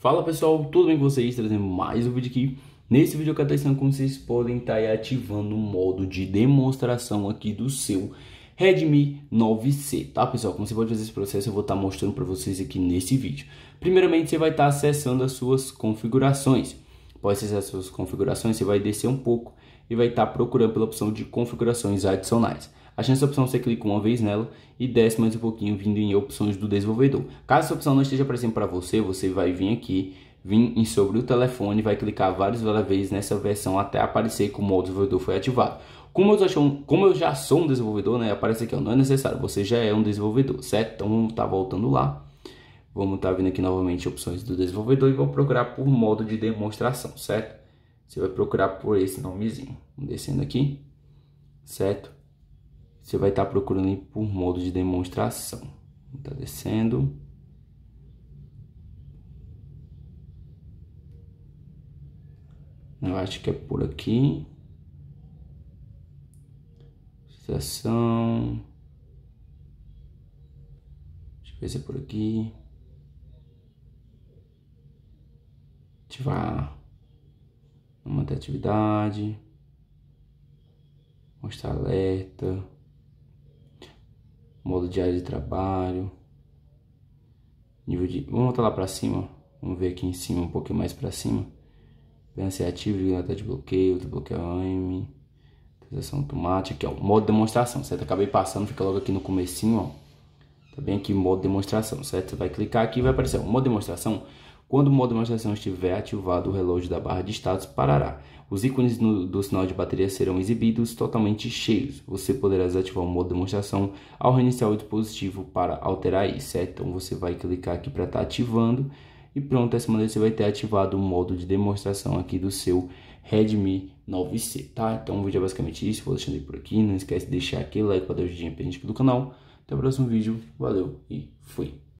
Fala pessoal, tudo bem com vocês? Trazendo mais um vídeo aqui. Nesse vídeo eu quero estar como vocês podem estar ativando o modo de demonstração aqui do seu Redmi 9C, tá pessoal? Como você pode fazer esse processo, eu vou estar mostrando para vocês aqui nesse vídeo. Primeiramente, você vai estar acessando as suas configurações. Pode acessar as suas configurações, você vai descer um pouco e vai estar procurando pela opção de configurações adicionais. A chance da opção você clica uma vez nela e desce mais um pouquinho vindo em opções do desenvolvedor. Caso essa opção não esteja aparecendo para você, você vai vir aqui, vir em sobre o telefone, vai clicar várias, vezes nessa versão até aparecer que o modo desenvolvedor foi ativado. Como eu, já sou um, como eu já sou um desenvolvedor, né, aparece aqui, ó, não é necessário, você já é um desenvolvedor, certo? Então vamos estar tá voltando lá. Vamos estar tá vindo aqui novamente opções do desenvolvedor e vou procurar por modo de demonstração, certo? Você vai procurar por esse nomezinho. Descendo aqui, certo? você vai estar tá procurando por modo de demonstração. Está descendo. Eu acho que é por aqui. Estação. Deixa eu ver se é por aqui. Ativar. Vamos manter atividade. Mostrar alerta modo diário de trabalho, nível de... Vamos voltar lá para cima, vamos ver aqui em cima, um pouquinho mais para cima. Vence ativo, vigilante de bloqueio, desbloqueio AM, transação automática, aqui ó, modo demonstração, certo? Acabei passando, fica logo aqui no comecinho, ó. Tá bem aqui, modo demonstração, certo? Você vai clicar aqui e vai aparecer o modo demonstração quando o modo demonstração estiver ativado, o relógio da barra de status parará. Os ícones no, do sinal de bateria serão exibidos totalmente cheios. Você poderá desativar o modo demonstração ao reiniciar o dispositivo para alterar isso, certo? É, então você vai clicar aqui para estar tá ativando e pronto, dessa maneira você vai ter ativado o modo de demonstração aqui do seu Redmi 9C, tá? Então o vídeo é basicamente isso, vou deixando por aqui, não esquece de deixar aquele like para dar ajudinha pra gente aqui do canal. Até o próximo vídeo, valeu e fui!